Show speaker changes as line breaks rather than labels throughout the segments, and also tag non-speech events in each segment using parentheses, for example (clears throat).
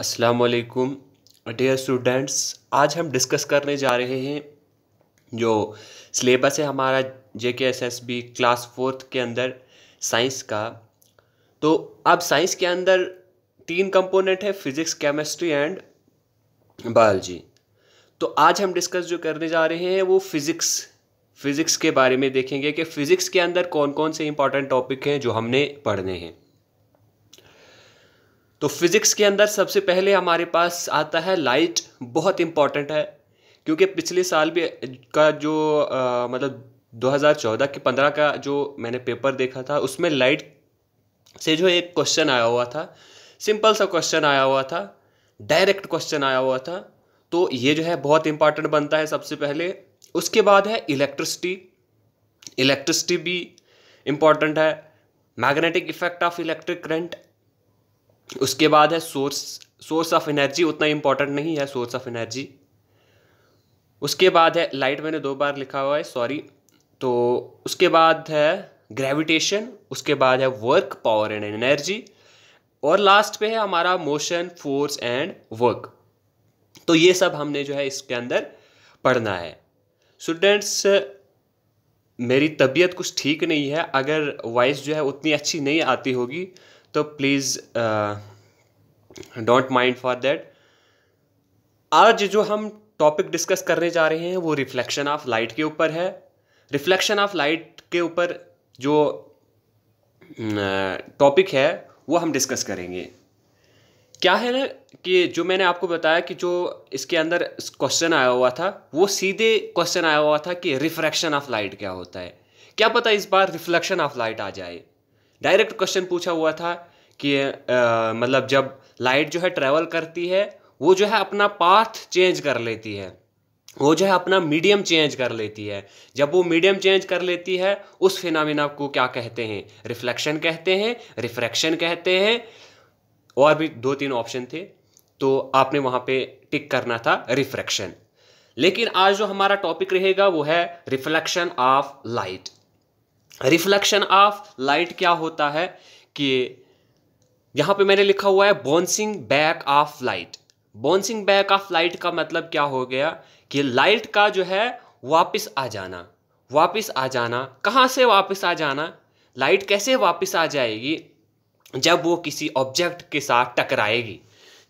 अस्सलाम वालेकुम dear students आज हम डिस्कस करने जा रहे हैं जो सिलेबस है हमारा J K S S B class fourth के अंदर साइंस का तो अब साइंस के अंदर तीन कंपोनेंट है फिज़िक्स केमिस्ट्री एंड बायोलॉजी तो आज हम डिस्कस जो करने जा रहे हैं वो फिज़िक्स फिज़िक्स के बारे में देखेंगे कि फ़िज़िक्स के अंदर कौन कौन से इंपॉर्टेंट टॉपिक हैं जो हमने पढ़ने हैं तो फिज़िक्स के अंदर सबसे पहले हमारे पास आता है लाइट बहुत इम्पॉर्टेंट है क्योंकि पिछले साल भी का जो आ, मतलब 2014 के 15 का जो मैंने पेपर देखा था उसमें लाइट से जो एक क्वेश्चन आया हुआ था सिंपल सा क्वेश्चन आया हुआ था डायरेक्ट क्वेश्चन आया हुआ था तो ये जो है बहुत इंपॉर्टेंट बनता है सबसे पहले उसके बाद है इलेक्ट्रिसिटी इलेक्ट्रिसिटी भी इम्पॉर्टेंट है magnetic effect of electric current उसके बाद है सोर्स सोर्स ऑफ एनर्जी उतना इम्पोर्टेंट नहीं है सोर्स ऑफ एनर्जी उसके बाद है लाइट मैंने दो बार लिखा हुआ है सॉरी तो उसके बाद है ग्रेविटेशन उसके बाद है वर्क पावर एंड एनर्जी और लास्ट पे है हमारा मोशन फोर्स एंड वर्क तो ये सब हमने जो है इसके अंदर पढ़ना है स्टूडेंट्स मेरी तबीयत कुछ ठीक नहीं है अगर वॉइस जो है उतनी अच्छी नहीं आती होगी तो please don't mind for that आज जो हम टॉपिक डिस्कस करने जा रहे हैं वो रिफ्लेक्शन ऑफ लाइट के ऊपर है रिफ्लेक्शन ऑफ लाइट के ऊपर जो टॉपिक mm, uh, है वो हम डिस्कस करेंगे क्या है ना कि जो मैंने आपको बताया कि जो इसके अंदर क्वेश्चन आया हुआ था वो सीधे क्वेश्चन आया हुआ था कि रिफ्रैक्शन ऑफ लाइट क्या होता है क्या पता इस बार रिफ्लेक्शन ऑफ लाइट आ जाए डायरेक्ट क्वेश्चन पूछा हुआ था कि मतलब जब लाइट जो है ट्रैवल करती है वो जो है अपना पाथ चेंज कर लेती है वो जो है अपना मीडियम चेंज कर लेती है जब वो मीडियम चेंज कर लेती है उस फिनामिना को क्या कहते हैं रिफ्लेक्शन कहते हैं रिफ्रैक्शन कहते हैं और भी दो तीन ऑप्शन थे तो आपने वहाँ पे टिक करना था रिफ्रैक्शन लेकिन आज जो हमारा टॉपिक रहेगा वो है reflection of light reflection of light क्या होता है कि यहां पे मैंने लिखा हुआ है bouncing back of light bouncing back of light का मतलब क्या हो गया कि लाइट का जो है वापस आ जाना वापस आ जाना कहाँ से वापस आ जाना लाइट कैसे वापस आ जाएगी जब वो किसी ऑब्जेक्ट के साथ टकराएगी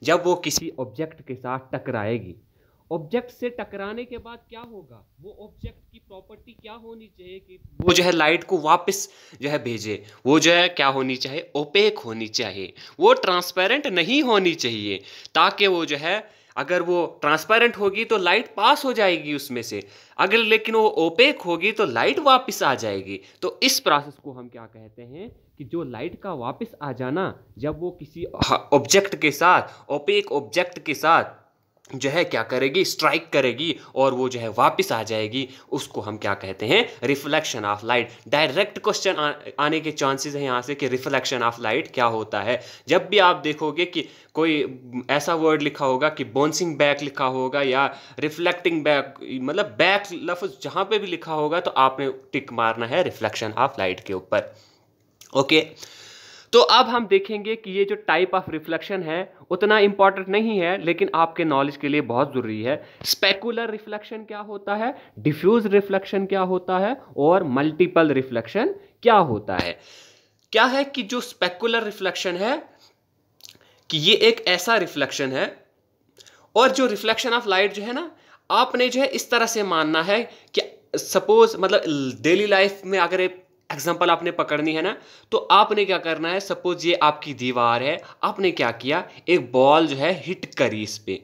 जब वो किसी ऑब्जेक्ट के साथ टकराएगी ऑब्जेक्ट से टकराने के बाद क्या होगा वो ऑब्जेक्ट की प्रॉपर्टी क्या होनी चाहिए कि वो जो है लाइट को वापस जो है भेजे वो जो है क्या होनी चाहिए ओपेक होनी चाहिए वो ट्रांसपेरेंट नहीं होनी चाहिए ताकि वो जो है अगर वो ट्रांसपेरेंट होगी तो लाइट पास हो जाएगी उसमें से अगर लेकिन वो ओपेक होगी तो लाइट वापस आ जाएगी तो इस प्रोसेस को हम क्या कहते हैं कि जो लाइट का वापस आ जाना जब वो किसी ऑब्जेक्ट हाँ, के साथ ओपेक ऑब्जेक्ट के साथ जो है क्या करेगी स्ट्राइक करेगी और वो जो है वापस आ जाएगी उसको हम क्या कहते हैं reflection of light direct question आने के चांसेस हैं यहाँ से कि रिफ्लेक्शन ऑफ लाइट क्या होता है जब भी आप देखोगे कि कोई ऐसा वर्ड लिखा होगा कि बॉन्सिंग बैक लिखा होगा या रिफ्लेक्टिंग बैक मतलब बैक लफ्ज़ जहाँ पर भी लिखा होगा तो आपने टिक मारना है रिफ्लेक्शन ऑफ लाइट के ऊपर ओके okay. तो अब हम देखेंगे कि ये जो टाइप ऑफ रिफ्लेक्शन है उतना इंपॉर्टेंट नहीं है लेकिन आपके नॉलेज के लिए बहुत ज़रूरी है स्पेकुलर रिफ्लेक्शन क्या होता है डिफ्यूज रिफ्लेक्शन क्या होता है और मल्टीपल रिफ्लेक्शन क्या होता है क्या है कि जो स्पेकुलर रिफ्लेक्शन है कि ये एक ऐसा रिफ्लेक्शन है और जो रिफ्लेक्शन ऑफ लाइट जो है ना आपने जो है इस तरह से मानना है कि सपोज मतलब डेली लाइफ में अगर एक एग्जाम्पल आपने पकड़नी है ना तो आपने क्या करना है सपोज ये आपकी दीवार है आपने क्या किया एक बॉल जो है हिट करी इस पर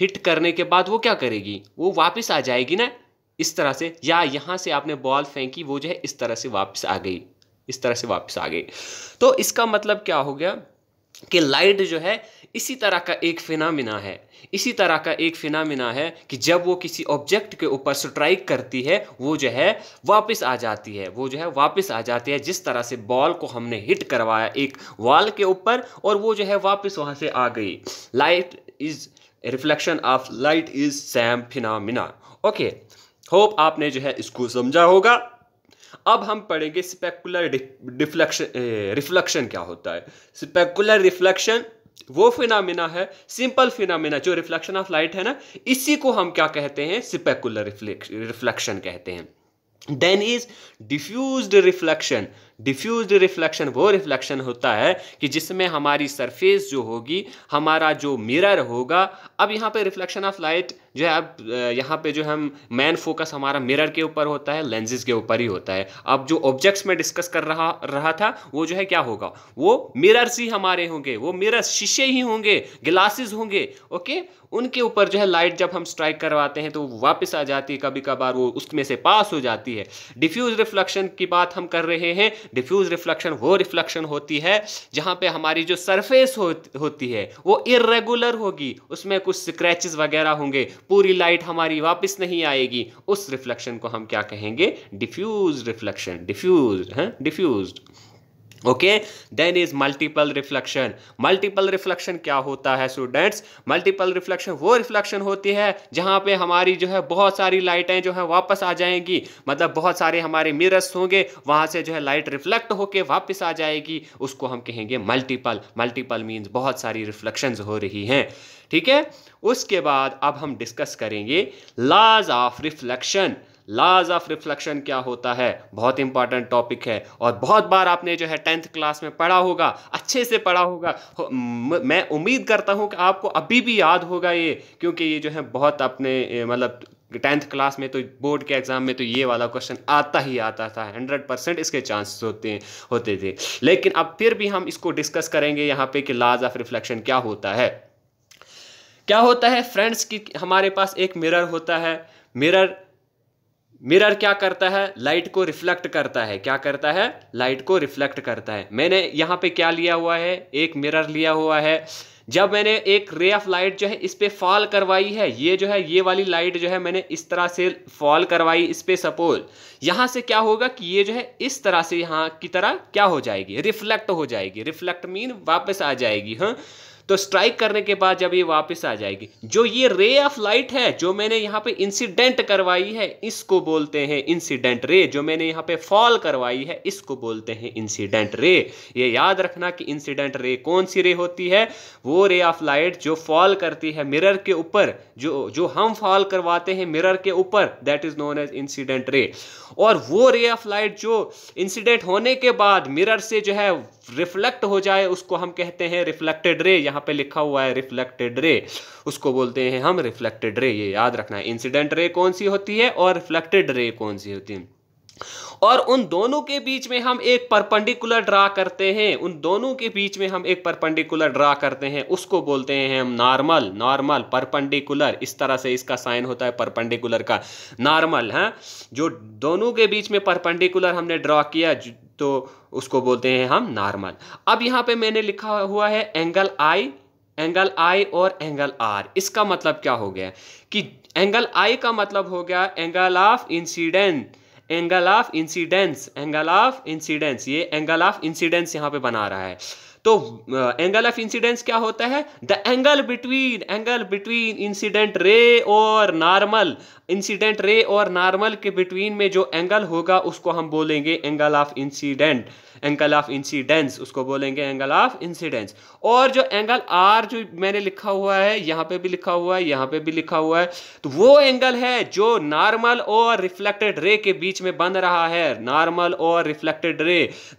हिट करने के बाद वो क्या करेगी वो वापस आ जाएगी ना इस तरह से या यहाँ से आपने बॉल फेंकी वो जो है इस तरह से वापस आ गई इस तरह से वापस आ गई तो इसका मतलब क्या हो गया कि लाइट जो है इसी तरह का एक फिनामिना है इसी तरह का एक फिनामिना है कि जब वो किसी ऑब्जेक्ट के ऊपर स्ट्राइक करती है वो जो है वापस आ जाती है वो जो है वापस आ जाती है जिस तरह से बॉल को हमने हिट करवाया एक वॉल के ऊपर और वो जो है वापस वहाँ से आ गई light is reflection of light is same phenomena okay hope आपने जो है इसको समझा होगा अब हम पढ़ेंगे स्पेकुलर डिफ्लेक्शन रिफ्लेक्शन क्या होता है स्पेकुलर रिफ्लेक्शन वो फिनामिना है सिंपल फिनामिना जो रिफ्लेक्शन ऑफ लाइट है ना इसी को हम क्या कहते हैं स्पेकुलर रिफ्लेक्शन कहते हैं then is diffuse reflection diffuse reflection वो रिफ्लेक्शन होता है कि जिसमें हमारी सरफेस जो होगी हमारा जो मिरर होगा अब यहाँ पे रिफ्लेक्शन ऑफ लाइट जो है अब यहाँ पे जो हम मेन फोकस हमारा मिरर के ऊपर होता है लेंजेज के ऊपर ही होता है अब जो ऑब्जेक्ट्स में डिस्कस कर रहा रहा था वो जो है क्या होगा वो मिरर्स ही हमारे होंगे वो मिरर शीशे ही होंगे ग्लासेस होंगे ओके उनके ऊपर जो है लाइट जब हम स्ट्राइक करवाते हैं तो वापस आ जाती है कभी कभार वो उसमें से पास हो जाती है डिफ्यूज रिफ्लेक्शन की बात हम कर रहे हैं डिफ्यूज रिफ्लेक्शन वो रिफ्लेक्शन होती है जहाँ पे हमारी जो सरफेस हो, होती है वो इरेगुलर होगी उसमें कुछ स्क्रैचेस वगैरह होंगे पूरी लाइट हमारी वापस नहीं आएगी उस रिफ्लेक्शन को हम क्या कहेंगे डिफ्यूज रिफ्लेक्शन डिफ्यूज हैं diffuse okay then is multiple reflection multiple reflection क्या होता है स्टूडेंट्स मल्टीपल रिफ्लेक्शन वो रिफ्लेक्शन होती है जहां पे हमारी जो है बहुत सारी लाइटें जो है वापस आ जाएंगी मतलब बहुत सारे हमारे मिरर्स होंगे वहां से जो है लाइट रिफ्लेक्ट होके वापस आ जाएगी उसको हम कहेंगे मल्टीपल मल्टीपल मीन्स बहुत सारी रिफ्लेक्शन हो रही हैं ठीक है उसके बाद अब हम डिस्कस करेंगे laws of reflection laws of reflection क्या होता है बहुत इंपॉर्टेंट टॉपिक है और बहुत बार आपने जो है टेंथ क्लास में पढ़ा होगा अच्छे से पढ़ा होगा मैं उम्मीद करता हूँ कि आपको अभी भी याद होगा ये क्योंकि ये जो है बहुत अपने मतलब टेंथ क्लास में तो बोर्ड के एग्ज़ाम में तो ये वाला क्वेश्चन आता ही आता था हंड्रेड परसेंट इसके चांसेस होते हैं होते थे लेकिन अब फिर भी हम इसको डिस्कस करेंगे यहाँ पे कि लाज ऑफ रिफ्लेक्शन क्या होता है क्या होता है फ्रेंड्स की हमारे पास एक मिरर होता है मिरर मिरर क्या करता है लाइट को रिफ्लेक्ट करता है क्या करता है लाइट को रिफ्लेक्ट करता है मैंने यहाँ पे क्या लिया हुआ है एक मिरर लिया हुआ है जब मैंने एक रे ऑफ लाइट जो है इस पर फॉल करवाई है ये जो है ये वाली लाइट जो है मैंने इस तरह से फॉल करवाई इस पर सपोज यहाँ से क्या होगा कि ये जो है इस तरह से यहाँ की तरह क्या हो जाएगी रिफ्लेक्ट हो जाएगी रिफ्लेक्ट मीन वापस आ जाएगी हाँ तो स्ट्राइक करने के बाद जब ये वापस आ जाएगी जो ये रे ऑफ लाइट है जो मैंने यहाँ पे इंसिडेंट करवाई है इसको बोलते हैं इंसिडेंट रे जो मैंने यहाँ पे फॉल करवाई है इसको बोलते हैं इंसिडेंट रे ये याद रखना कि इंसिडेंट रे कौन सी रे होती है वो रे ऑफ लाइट जो फॉल करती है मिरर के ऊपर जो जो हम फॉल करवाते हैं मिरर के ऊपर that is known as incident ray और वो रे ऑफ लाइट जो इंसिडेंट होने के बाद मिरर से जो है रिफ्लेक्ट हो जाए उसको हम कहते हैं रिफ्लेक्टेड रे यहाँ यहाँ पे लिखा हुआ है रिफ्लेक्टेड रे उसको बोलते हैं हम रिफ्लेक्टेड रे ये याद रखना है इंसिडेंट रे कौन सी होती है और रिफ्लेक्टेड रे कौन सी होती है और उन दोनों के बीच में हम एक परपेंडिकुलर ड्रा करते हैं उन दोनों के बीच में हम एक परपेंडिकुलर ड्रा करते हैं उसको बोलते हैं हम नॉर्मल नॉर्मल परपेंडिकुलर इस तरह से इसका साइन होता है परपेंडिकुलर का नॉर्मल है हाँ? जो दोनों के बीच में परपेंडिकुलर हमने ड्रा किया तो उसको बोलते हैं हम नॉर्मल अब यहाँ पे मैंने लिखा हुआ है एंगल आई एंगल आई और एंगल आर इसका मतलब क्या हो गया कि एंगल आई का मतलब हो गया angle of incident angle of incidence angle of incidence ये एंगल ऑफ इंसिडेंस यहाँ पे बना रहा है तो एंगल ऑफ इंसिडेंस क्या होता है the angle between angle between incident ray और नॉर्मल इंसिडेंट रे और नॉर्मल के बिटवीन में जो एंगल होगा उसको हम बोलेंगे angle of incident angle of incidence उसको बोलेंगे एंगल ऑफ इंसिडेंस और जो एंगल आर जो मैंने लिखा हुआ है यहाँ पे भी लिखा हुआ है यहाँ पे भी लिखा हुआ है तो वो एंगल है जो नॉर्मल और रिफ्लेक्टेड रे के बीच में बन रहा है नॉर्मल और रिफ्लेक्टेड रे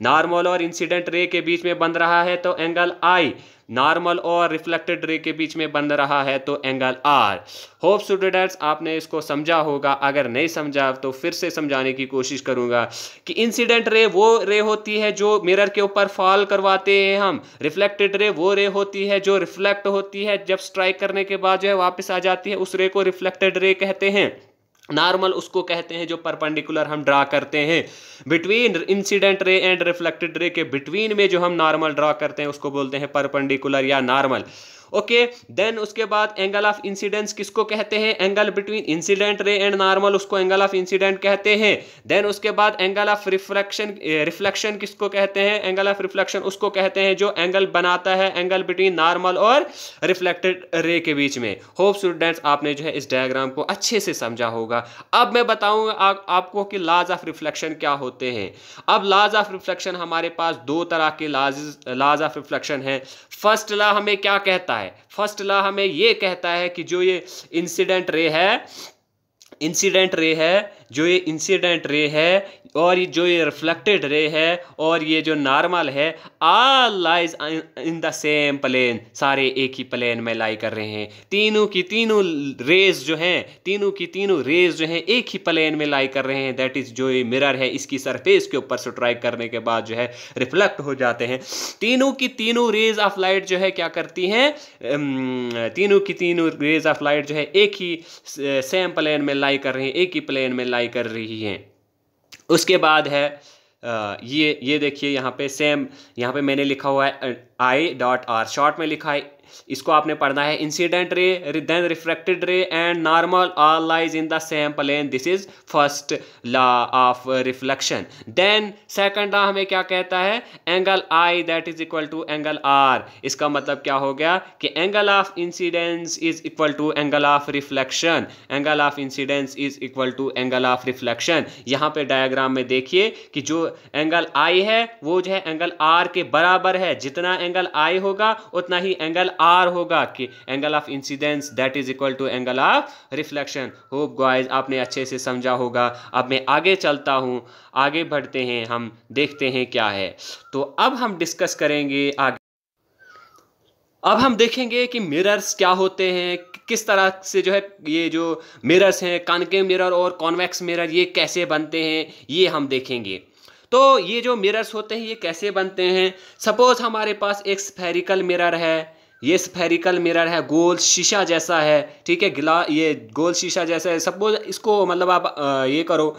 नॉर्मल और इंसिडेंट रे के बीच में बन रहा है है तो एंगल आई नॉर्मल और रिफ्लेक्टेड रे के बीच में बन रहा है तो एंगल आर होप स्टूडेंट्स आपने इसको समझा होगा अगर नहीं समझा तो फिर से समझाने की कोशिश करूंगा कि इंसिडेंट रे वो रे होती है जो मिरर के ऊपर फॉल करवाते हैं हम रिफ्लेक्टेड रे वो रे होती है जो रिफ्लेक्ट होती है जब स्ट्राइक करने के बाद जो है वापस आ जाती है उस रे को रिफ्लेक्टेड रे कहते हैं नॉर्मल उसको कहते हैं जो परपेंडिकुलर हम ड्रा करते हैं between incident ray and reflected ray के बिटवीन में जो हम नॉर्मल ड्रा करते हैं उसको बोलते हैं परपेंडिकुलर या नॉर्मल ओके देन उसके बाद एंगल ऑफ इंसिडेंस किसको कहते हैं angle between incident ray and normal उसको एंगल ऑफ इंसिडेंट कहते हैं देन उसके बाद एंगल ऑफ रिफ्लेक्शन रिफ्लेक्शन किसको कहते हैं एंगल ऑफ रिफ्लेक्शन उसको कहते हैं जो एंगल बनाता है एंगल बिटवीन नॉर्मल और रिफ्लेक्टेड रे के बीच में होप स्टूडेंट्स आपने जो है इस डायग्राम को अच्छे से समझा होगा अब मैं बताऊंगा आप, आपको कि लॉज ऑफ रिफ्लेक्शन क्या होते हैं अब लॉज ऑफ रिफ्लेक्शन हमारे पास दो तरह के लाज लॉज ऑफ रिफ्लेक्शन है फर्स्ट लॉ हमें क्या कहता है है फर्स्ट लॉ हमें ये कहता है कि जो ये इंसिडेंट रे है इंसिडेंट रे है जो ये इंसिडेंट रे है और ये जो ये रिफ्लेक्टेड रे है और ये जो नॉर्मल है all lies in the same plane सारे एक ही प्लेन में लाई कर रहे हैं तीनों की तीनों रेज जो हैं तीनों की तीनों रेज जो हैं एक ही प्लेन में लाई कर रहे हैं दैट इज़ जो ये मिरर है इसकी सरफेस के ऊपर स्ट्राइक करने के बाद जो है रिफ्लेक्ट हो जाते हैं तीनों की तीनों रेज ऑफ लाइट जो है क्या करती हैं तीनों की तीनों रेज ऑफ लाइट जो है एक ही सेम प्लेन में लाई कर रहे हैं एक ही प्लेन में अप्लाई कर रही हैं उसके बाद है ये ये देखिए यहाँ पे सेम यहाँ पे मैंने लिखा हुआ है आई डॉट आर शॉर्ट में लिखा है इसको आपने पढ़ना है incident ray then refracted ray and normal all lies in the same plane this is first law of reflection then second law हमें क्या कहता है angle I that is equal to angle R इसका मतलब क्या हो गया कि angle of incidence is equal to angle of reflection angle of incidence is equal to angle of reflection यहाँ पे डायग्राम में देखिए कि जो एंगल आई है वो जो है एंगल आर के बराबर है जितना एंगल आई होगा उतना ही एंगल आर होगा कि angle of incidence that is equal to angle of reflection hope guys आपने अच्छे से समझा होगा अब मैं आगे चलता हूँ आगे बढ़ते हैं हम देखते हैं क्या है तो अब हम डिस्कस करेंगे आगे अब हम देखेंगे कि मिरर्स क्या होते हैं किस तरह से जो है ये जो मिरर्स हैं कॉनकेव मिरर और कॉन्वेक्स मिरर ये कैसे बनते हैं ये हम देखेंगे तो ये जो मिरर्स होते हैं ये कैसे बनते हैं सपोज़ हमारे पास एक स्फेरिकल मिरर है ये स्फेरिकल मिरर है गोल शीशा जैसा है ठीक है गिला ये गोल शीशा जैसा है सपोज इसको मतलब आप ये करो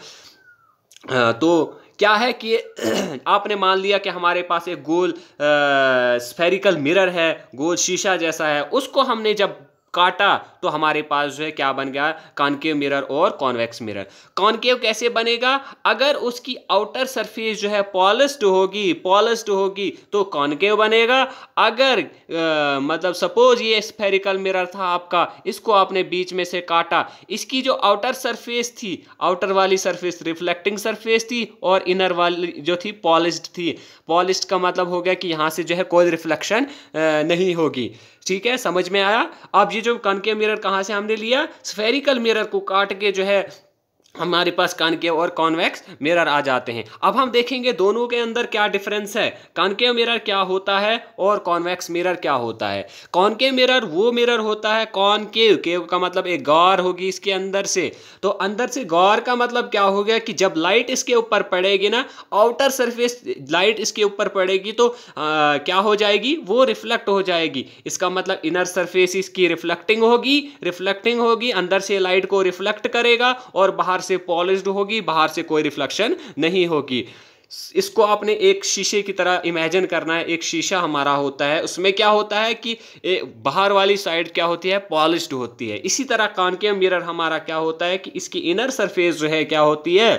तो क्या है कि (clears throat) आपने मान लिया कि हमारे पास एक गोल स्फेरिकल मिरर है गोल शीशा जैसा है उसको हमने जब काटा तो हमारे पास जो है क्या बन गया कॉन्केव मिरर और कॉन्वेक्स मिरर कॉन्केव कैसे बनेगा अगर उसकी आउटर सरफेस जो है पॉलिस्ड होगी पॉलिस्ड होगी तो कॉन्केव बनेगा अगर आ, मतलब सपोज ये स्फेरिकल मिरर था आपका इसको आपने बीच में से काटा इसकी जो आउटर सरफेस थी आउटर वाली सरफेस रिफ्लेक्टिंग सरफेस थी और इनर वाली जो थी पॉलिस्ड थी पॉलिस्ड का मतलब हो गया कि यहाँ से जो है कोई रिफ्लेक्शन नहीं होगी ठीक है समझ में आया अब ये ये जो कनके मिरर कहाँ से हमने लिया स्फेरिकल मिरर को काट के जो है हमारे पास कानकेव और कॉन्वेक्स मिरर आ जाते हैं अब हम देखेंगे दोनों के अंदर क्या डिफरेंस है कानकेव मिरर क्या होता है और कॉन्वेक्स मिरर क्या होता है कॉनकेव मिरर वो मिरर होता है कॉनकेव केव का मतलब एक गौर होगी इसके अंदर से तो अंदर से गौर का मतलब क्या हो गया कि जब लाइट इसके ऊपर पड़ेगी ना आउटर सरफेस लाइट इसके ऊपर पड़ेगी तो आ, क्या हो जाएगी वो रिफ्लेक्ट हो जाएगी इसका मतलब इनर सरफेस इसकी रिफ्लेक्टिंग होगी रिफ्लेक्टिंग होगी अंदर से लाइट को रिफ्लेक्ट करेगा और बाहर बाहर से पॉलिश होगी बाहर से कोई रिफ्लेक्शन नहीं होगी इसको आपने एक शीशे की तरह इमेजिन करना है एक शीशा हमारा होता है उसमें क्या होता है कि बाहर वाली साइड क्या होती है पॉलिश्ड होती है इसी तरह कान के मिरर हमारा क्या होता है कि इसकी इनर सरफेस जो है क्या होती है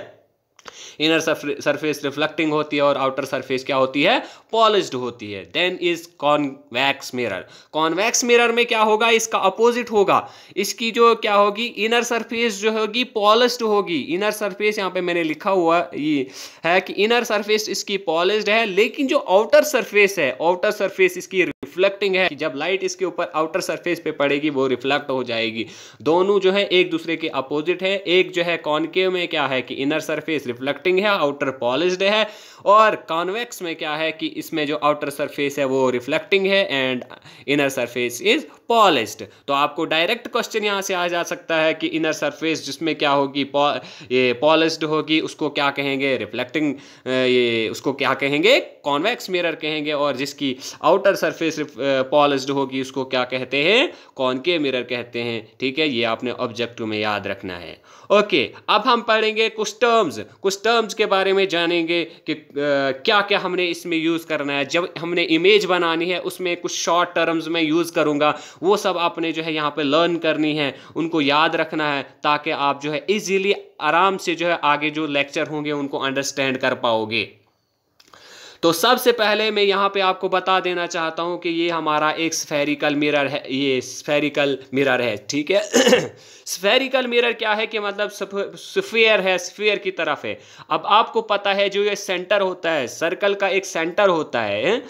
इनर सरफेस रिफ्लेक्टिंग होती है और आउटर सरफेस क्या होती है पॉलिश्ड होती है then is convex mirror convex mirror में क्या होगा इसका अपोजिट होगा इसकी जो क्या होगी इनर सरफेस जो होगी पॉलिश्ड होगी इनर सरफेस यहाँ पे मैंने लिखा हुआ ये है कि इनर सरफेस इसकी पॉलिश्ड है लेकिन जो आउटर सरफेस है आउटर सरफेस इसकी रिफ्लेक्टिंग है कि जब लाइट इसके ऊपर आउटर सरफेस पे पड़ेगी वो रिफ्लेक्ट हो जाएगी दोनों जो है एक दूसरे के अपोजिट है एक जो है कॉनकेव में क्या है कि इनर सरफेस रिफ्लेक्टिंग है आउटर पॉलिश्ड है और कॉन्वेक्स में क्या है कि इसमें जो आउटर सरफेस है वो रिफ्लेक्टिंग है and inner surface is polished तो आपको डायरेक्ट क्वेश्चन यहाँ से आ जा सकता है कि इनर सरफेस जिसमें क्या होगी ये पॉलिश्ड होगी उसको क्या कहेंगे रिफ्लेक्टिंग ये उसको क्या कहेंगे कॉन्वेक्स मिरर कहेंगे और जिसकी आउटर सरफेस पॉलिश्ड होगी उसको क्या कहते हैं कॉनके मिरर कहते हैं ठीक है ये आपने ऑब्जेक्टिव में याद रखना है ओके अब हम पढ़ेंगे कुछ टर्म्स कुछ टर्म्स के बारे में जानेंगे कि क्या क्या हमने इसमें यूज़ करना है जब हमने इमेज बनानी है उसमें कुछ शॉर्ट टर्म्स में यूज़ करूँगा वो सब आपने जो है यहाँ पर लर्न करनी है उनको याद रखना है ताकि आप जो है ईजीली आराम से जो है आगे जो लेक्चर होंगे उनको अंडरस्टैंड कर पाओगे तो सबसे पहले मैं यहाँ पे आपको बता देना चाहता हूँ कि ये हमारा एक स्फेरिकल मिरर है ये स्फेरिकल मिरर है ठीक है स्फेरिकल (clears throat) मिरर क्या है कि मतलब स्फीयर है स्फीयर की तरफ है अब आपको पता है जो ये सेंटर होता है सर्कल का एक सेंटर होता है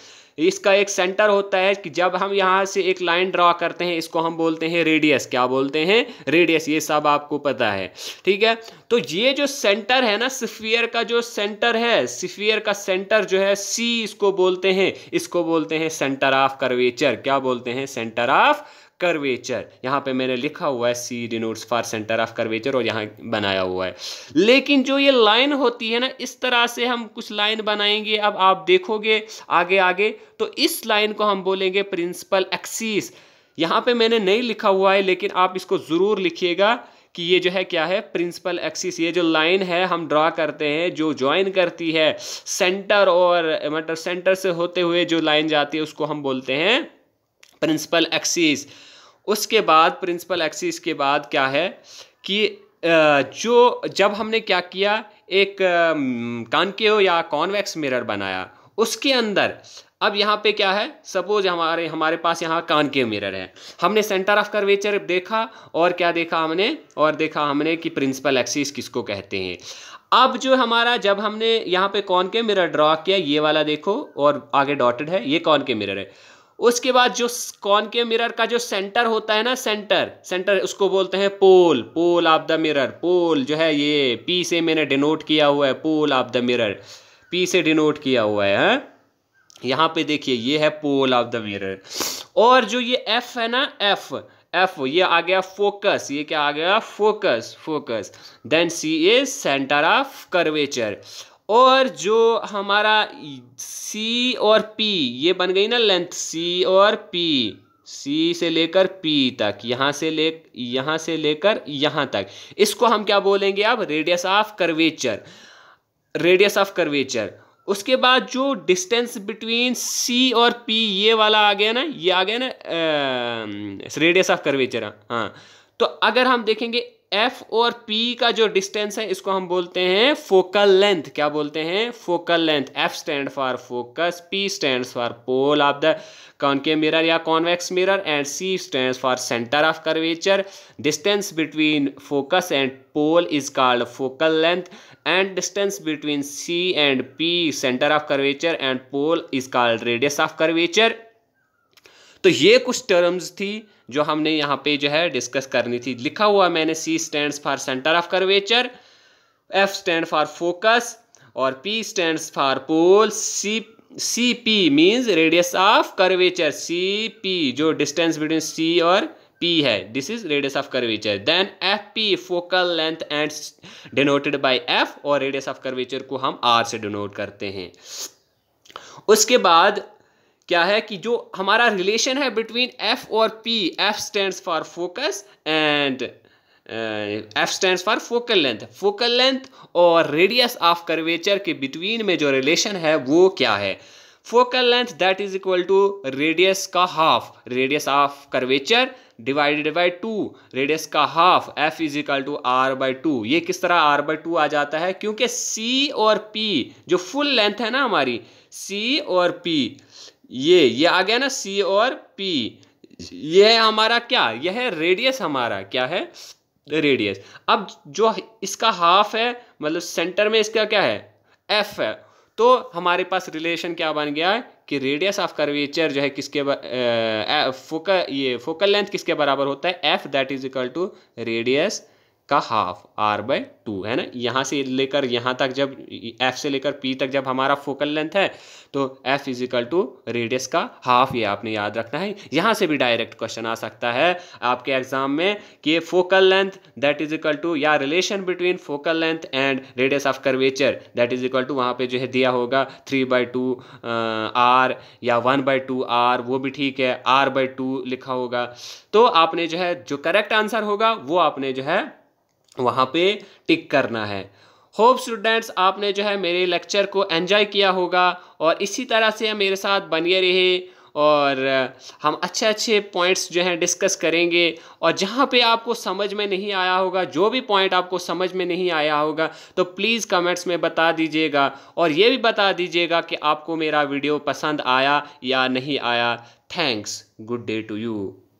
इसका एक सेंटर होता है कि जब हम यहाँ से एक लाइन ड्रा करते हैं इसको हम बोलते हैं रेडियस क्या बोलते हैं रेडियस ये सब आपको पता है ठीक है तो ये जो सेंटर है ना सिफियर का जो सेंटर है सिफियर का सेंटर जो है सी इसको बोलते हैं इसको बोलते हैं सेंटर ऑफ कर्वेचर क्या बोलते हैं सेंटर ऑफ कर्वेचर यहाँ पे मैंने लिखा हुआ है C denotes for centre of curvature और यहाँ बनाया हुआ है लेकिन जो ये लाइन होती है ना इस तरह से हम कुछ लाइन बनाएंगे अब आप देखोगे आगे आगे तो इस लाइन को हम बोलेंगे प्रिंसिपल एक्सीस यहाँ पे मैंने नहीं लिखा हुआ है लेकिन आप इसको ज़रूर लिखिएगा कि ये जो है क्या है प्रिंसिपल एक्सिस ये जो लाइन है हम ड्रा करते हैं जो ज्वाइन करती है सेंटर और मतलब सेंटर से होते हुए जो लाइन जाती है उसको हम बोलते हैं प्रिंसिपल एक्सिस उसके बाद प्रिंसिपल एक्सिस के बाद क्या है कि जो जब हमने क्या किया एक कानके या कॉन्वेक्स मिरर बनाया उसके अंदर अब यहाँ पे क्या है सपोज हमारे हमारे पास यहाँ कान के मिरर है हमने सेंटर ऑफ कर्वेचर देखा और क्या देखा हमने और देखा हमने कि प्रिंसिपल एक्सिस किसको कहते हैं अब जो हमारा जब हमने यहाँ पे कौन के मिरर ड्रॉ किया ये वाला देखो और आगे डॉटेड है ये कौन के मिरर है उसके बाद जो के मिरर का जो सेंटर होता है ना सेंटर सेंटर उसको बोलते हैं pole pole of the mirror pole जो है ये पी से मैंने डिनोट किया हुआ है pole of the mirror P से डिनोट किया हुआ है, है? हाँ? यहाँ पे देखिए ये है पोल ऑफ द मिरर और जो ये एफ है ना एफ एफ ये आ गया फोकस ये क्या आ गया focus focus then C is centre of curvature और जो हमारा सी और पी ये बन गई ना लेंथ सी और पी सी से लेकर पी तक यहाँ से ले यहाँ से लेकर यहाँ तक इसको हम क्या बोलेंगे अब radius of curvature radius of curvature उसके बाद जो डिस्टेंस बिटवीन सी और पी ये वाला आ गया ना ये आ गया ना रेडियस ऑफ कर्वेचर हाँ तो अगर हम देखेंगे एफ और पी का जो डिस्टेंस है इसको हम बोलते हैं फोकल लेंथ क्या बोलते हैं focal length F stand for focus P stand for pole of the concave mirror या convex mirror and C stand for centre of curvature distance between focus and pole is called focal length and distance between C and P centre of curvature and pole is called radius of curvature तो ये कुछ terms थी जो हमने यहाँ पे जो है डिस्कस करनी थी लिखा हुआ मैंने C stand for centre of curvature F stand for focus और P stand for pole C C P means radius of curvature C P जो डिस्टेंस बिटवीन सी और पी है this is radius of curvature then F P focal length and denoted by F और radius of curvature को हम are से denote करते हैं उसके बाद क्या है कि जो हमारा रिलेशन है बिटवीन एफ और P F stand for focus and F stand for focal length focal length और रेडियस ऑफ कर्वेचर के बिटवीन में जो रिलेशन है वो क्या है focal length that is equal to radius का half radius of curvature divided by two radius का half F is equal to R by two ये किस तरह आर बाई टू आ जाता है क्योंकि सी और पी जो फुल लेंथ है ना हमारी सी और पी ये ये आ गया ना सी और पी है हमारा क्या यह है रेडियस हमारा क्या है रेडियस अब जो इसका हाफ है मतलब सेंटर में इसका क्या है एफ है तो हमारे पास रिलेशन क्या बन गया है कि रेडियस ऑफ कर्वेचर जो है किसके फोकल ये फोकल लेंथ किसके बराबर होता है F that is equal to radius का हाफ आर बाय टू है ना यहाँ से लेकर यहाँ तक जब एफ से लेकर पी तक जब हमारा फोकल लेंथ है तो एफ इजिकल टू रेडियस का हाफ ये आपने याद रखना है यहाँ से भी डायरेक्ट क्वेश्चन आ सकता है आपके एग्जाम में कि focal length that is equal to या relation between focal length and radius of curvature that is equal to वहाँ पर जो है दिया होगा थ्री बाई टू आर या वन बाई टू आर वो भी ठीक है आर बाई टू लिखा होगा तो आपने जो है जो करेक्ट आंसर होगा वो आपने जो है वहाँ पे टिक करना है होप स्टूडेंट्स आपने जो है मेरे लेक्चर को एंजॉय किया होगा और इसी तरह से मेरे साथ बने रहे और हम अच्छे अच्छे पॉइंट्स जो हैं डिस्कस करेंगे और जहाँ पे आपको समझ में नहीं आया होगा जो भी पॉइंट आपको समझ में नहीं आया होगा तो प्लीज़ कमेंट्स में बता दीजिएगा और ये भी बता दीजिएगा कि आपको मेरा वीडियो पसंद आया या नहीं आया thanks good day to you